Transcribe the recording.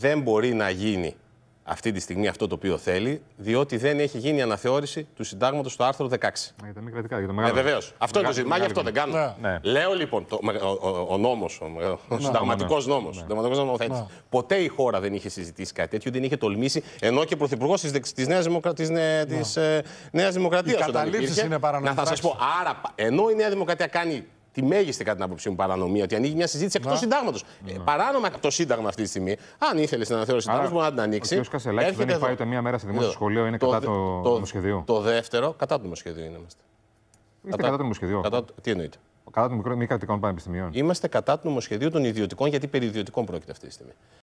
δεν μπορεί να γίνει αυτή τη στιγμή αυτό το οποίο θέλει, διότι δεν έχει γίνει αναθεώρηση του συντάγματος στο άρθρο 16. Για τα μη κρατικά, για το μεγάλο. Ε, Βεβαίως. Αυτό είναι το ζήτημα. Γι' αυτό δεν κάνω. Ναι. Λέω λοιπόν, το, ο, ο, ο νόμος, ο, ο συνταγματικός ναι. ναι. νόμο, ναι. ποτέ η χώρα δεν είχε συζητήσει κάτι τέτοιο, δεν είχε τολμήσει, ενώ και πρωθυπουργός της Νέα Δημοκρατία. είναι Δημοκρατία. Να σας πω, άρα, ενώ η Νέα Δημοκρατία κάνει τη μέγιστη, κατά την άποψή μου, παρανομία. Ότι ανοίγει μια συζήτηση εκτός συντάγματος. Ε, παράνομα το Σύνταγμα αυτή τη στιγμή. Αν ήθελες να αναθεωρήσει συντάγμα, μπορεί να την ανοίξει. Ο κ. Κασελάκης δεν έχει πάει ούτε μία μέρα σε δημόσιο σχολείο, είναι κατά το νομοσχεδίο. Το δεύτερο, κατά το νομοσχεδίο είμαστε. Είστε κατά το νομοσχεδίο. Τι εννοείται. Κατά των μη κρατικών πανεπιστημίων. Είμαστε κατά του νομοσχεδίου των ιδιωτικών, γιατί περί ιδιωτικών πρόκειται αυτή τη στιγμή.